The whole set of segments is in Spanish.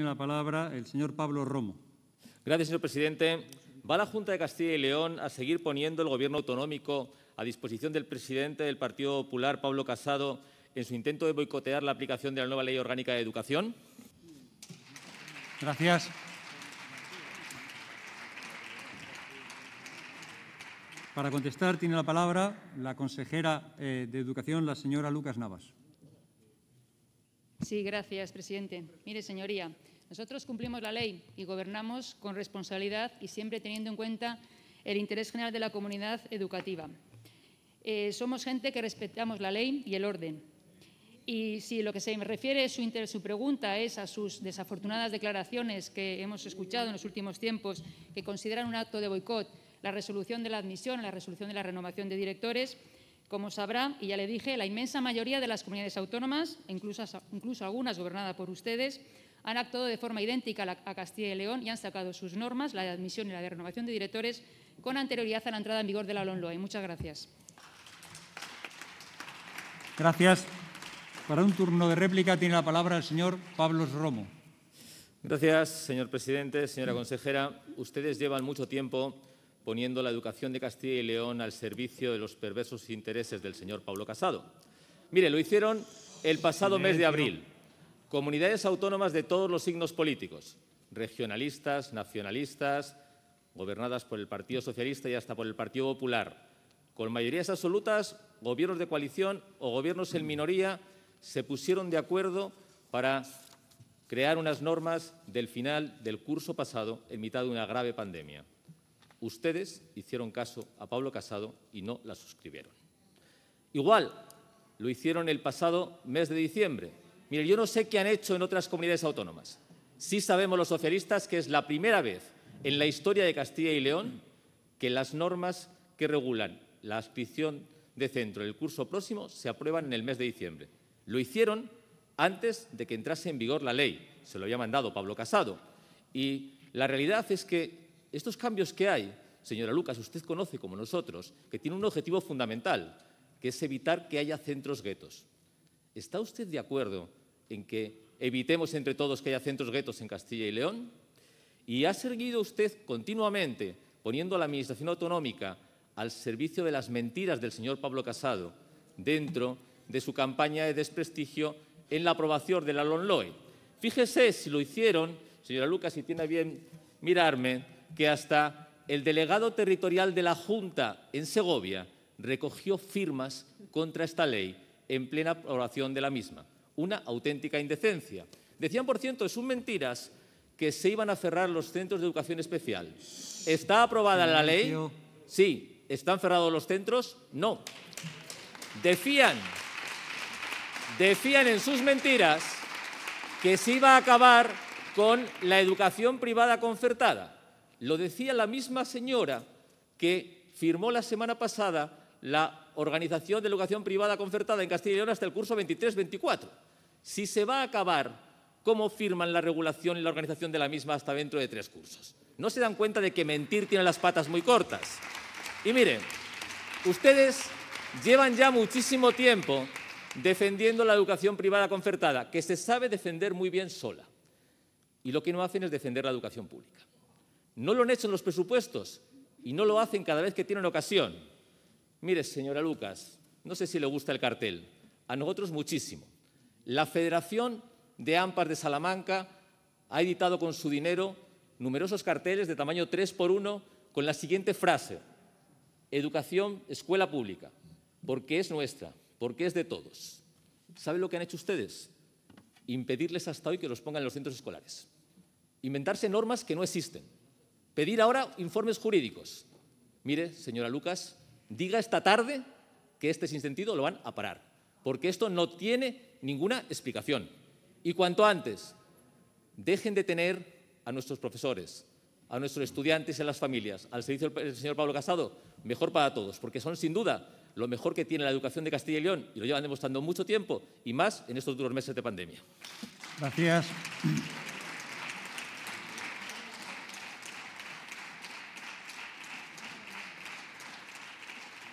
Tiene la palabra el señor Pablo Romo. Gracias, señor presidente. ¿Va la Junta de Castilla y León a seguir poniendo el Gobierno autonómico a disposición del presidente del Partido Popular, Pablo Casado, en su intento de boicotear la aplicación de la nueva Ley Orgánica de Educación? Gracias. Para contestar tiene la palabra la consejera eh, de Educación, la señora Lucas Navas. Sí, gracias, presidente. Mire, señoría, nosotros cumplimos la ley y gobernamos con responsabilidad y siempre teniendo en cuenta el interés general de la comunidad educativa. Eh, somos gente que respetamos la ley y el orden. Y si lo que se me refiere, su, su pregunta es a sus desafortunadas declaraciones que hemos escuchado en los últimos tiempos, que consideran un acto de boicot la resolución de la admisión, la resolución de la renovación de directores, como sabrá, y ya le dije, la inmensa mayoría de las comunidades autónomas, incluso, incluso algunas gobernadas por ustedes, han actuado de forma idéntica a Castilla y León y han sacado sus normas, la de admisión y la de renovación de directores, con anterioridad a la entrada en vigor de la LONLOE. Muchas gracias. Gracias. Para un turno de réplica tiene la palabra el señor Pablo Romo. Gracias, señor presidente. Señora consejera, ustedes llevan mucho tiempo poniendo la educación de Castilla y León al servicio de los perversos intereses del señor Pablo Casado. Mire, lo hicieron el pasado mes de abril. Comunidades autónomas de todos los signos políticos, regionalistas, nacionalistas, gobernadas por el Partido Socialista y hasta por el Partido Popular, con mayorías absolutas, gobiernos de coalición o gobiernos en minoría, se pusieron de acuerdo para crear unas normas del final del curso pasado en mitad de una grave pandemia. Ustedes hicieron caso a Pablo Casado y no la suscribieron. Igual lo hicieron el pasado mes de diciembre. Mire, yo no sé qué han hecho en otras comunidades autónomas. Sí sabemos los socialistas que es la primera vez en la historia de Castilla y León que las normas que regulan la adscripción de centro el curso próximo se aprueban en el mes de diciembre. Lo hicieron antes de que entrase en vigor la ley, se lo había mandado Pablo Casado. Y la realidad es que estos cambios que hay, señora Lucas, usted conoce como nosotros, que tiene un objetivo fundamental, que es evitar que haya centros guetos. ¿Está usted de acuerdo en que evitemos entre todos que haya centros guetos en Castilla y León? Y ha seguido usted continuamente poniendo a la Administración Autonómica al servicio de las mentiras del señor Pablo Casado dentro de su campaña de desprestigio en la aprobación de la LONLOE. Fíjese si lo hicieron, señora Lucas, si tiene bien mirarme, que hasta el delegado territorial de la Junta en Segovia recogió firmas contra esta ley en plena aprobación de la misma. Una auténtica indecencia. Decían, por cierto, de sus mentiras que se iban a cerrar los centros de educación especial. ¿Está aprobada la ley? Sí. ¿Están cerrados los centros? No. Defían decían en sus mentiras que se iba a acabar con la educación privada concertada. Lo decía la misma señora que firmó la semana pasada la Organización de Educación Privada Concertada en Castilla y León hasta el curso 23-24. Si se va a acabar, ¿cómo firman la regulación y la organización de la misma hasta dentro de tres cursos? No se dan cuenta de que mentir tiene las patas muy cortas. Y miren, ustedes llevan ya muchísimo tiempo defendiendo la educación privada concertada, que se sabe defender muy bien sola. Y lo que no hacen es defender la educación pública. No lo han hecho en los presupuestos y no lo hacen cada vez que tienen ocasión. Mire, señora Lucas, no sé si le gusta el cartel, a nosotros muchísimo. La Federación de AMPAS de Salamanca ha editado con su dinero numerosos carteles de tamaño 3 por 1 con la siguiente frase, educación, escuela pública, porque es nuestra, porque es de todos. ¿Sabe lo que han hecho ustedes? Impedirles hasta hoy que los pongan en los centros escolares. Inventarse normas que no existen Pedir ahora informes jurídicos. Mire, señora Lucas, diga esta tarde que este sinsentido lo van a parar, porque esto no tiene ninguna explicación. Y cuanto antes, dejen de tener a nuestros profesores, a nuestros estudiantes y a las familias, al servicio del señor Pablo Casado, mejor para todos, porque son sin duda lo mejor que tiene la educación de Castilla y León y lo llevan demostrando mucho tiempo y más en estos duros meses de pandemia. Gracias.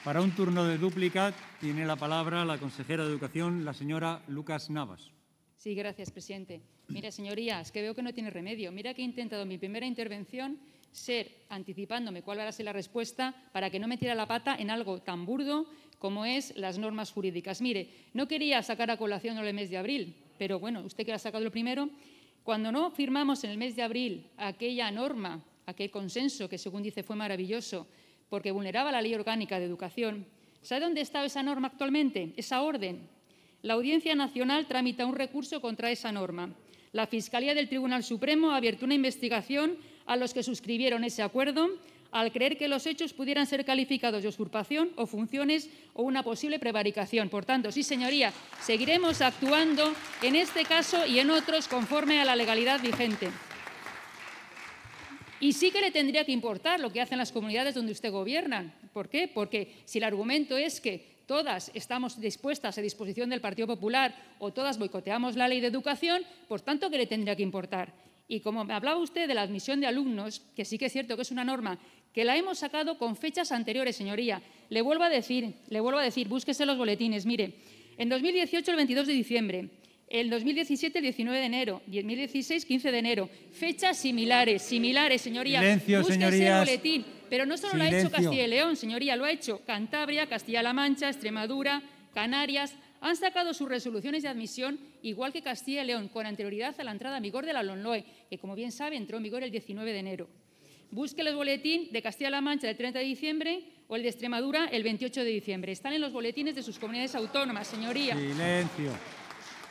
Para un turno de dúplica tiene la palabra la consejera de Educación, la señora Lucas Navas. Sí, gracias, presidente. Mire, señorías, que veo que no tiene remedio. Mira que he intentado en mi primera intervención ser, anticipándome cuál va a ser la respuesta, para que no me tire la pata en algo tan burdo como es las normas jurídicas. Mire, no quería sacar a colación el mes de abril, pero bueno, usted que lo ha sacado lo primero. Cuando no firmamos en el mes de abril aquella norma, aquel consenso que según dice fue maravilloso, porque vulneraba la Ley Orgánica de Educación. ¿Sabe dónde está esa norma actualmente? Esa orden. La Audiencia Nacional tramita un recurso contra esa norma. La Fiscalía del Tribunal Supremo ha abierto una investigación a los que suscribieron ese acuerdo al creer que los hechos pudieran ser calificados de usurpación o funciones o una posible prevaricación. Por tanto, sí, señoría, seguiremos actuando en este caso y en otros conforme a la legalidad vigente. Y sí que le tendría que importar lo que hacen las comunidades donde usted gobierna. ¿Por qué? Porque si el argumento es que todas estamos dispuestas a disposición del Partido Popular o todas boicoteamos la ley de educación, por tanto que le tendría que importar. Y como me hablaba usted de la admisión de alumnos, que sí que es cierto que es una norma que la hemos sacado con fechas anteriores, señoría. Le vuelvo a decir, le vuelvo a decir, búsquese los boletines. Mire, en 2018, el 22 de diciembre, el 2017, 19 de enero. 2016, 15 de enero. Fechas similares, similares, señoría. Silencio, el boletín. Pero no solo lo ha hecho Castilla y León, señoría, lo ha hecho Cantabria, Castilla-La Mancha, Extremadura, Canarias. Han sacado sus resoluciones de admisión, igual que Castilla y León, con anterioridad a la entrada en vigor de la LONLOE, que, como bien sabe, entró en vigor el 19 de enero. Busque el boletín de Castilla-La Mancha del 30 de diciembre o el de Extremadura el 28 de diciembre. Están en los boletines de sus comunidades autónomas, señoría. Silencio.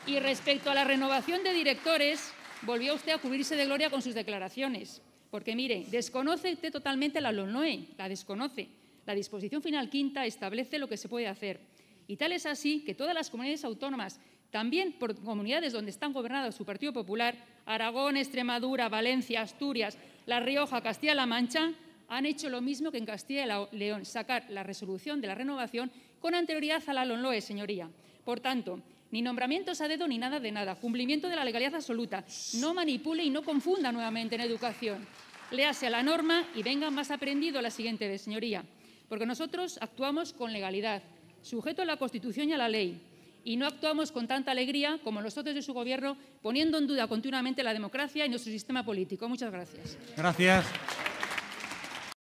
Y respecto a la renovación de directores, volvió usted a cubrirse de gloria con sus declaraciones. Porque mire, desconoce usted totalmente la LONOE, la desconoce. La disposición final quinta establece lo que se puede hacer. Y tal es así que todas las comunidades autónomas, también por comunidades donde están gobernadas su Partido Popular, Aragón, Extremadura, Valencia, Asturias, La Rioja, Castilla-La Mancha, han hecho lo mismo que en Castilla y León, sacar la resolución de la renovación con anterioridad a la LONLOE, señoría. Por tanto, ni nombramientos a dedo ni nada de nada. Cumplimiento de la legalidad absoluta. No manipule y no confunda nuevamente en educación. Léase a la norma y venga más aprendido la siguiente vez, señoría. Porque nosotros actuamos con legalidad, sujeto a la Constitución y a la ley. Y no actuamos con tanta alegría como los otros de su gobierno, poniendo en duda continuamente la democracia y nuestro sistema político. Muchas gracias. Gracias.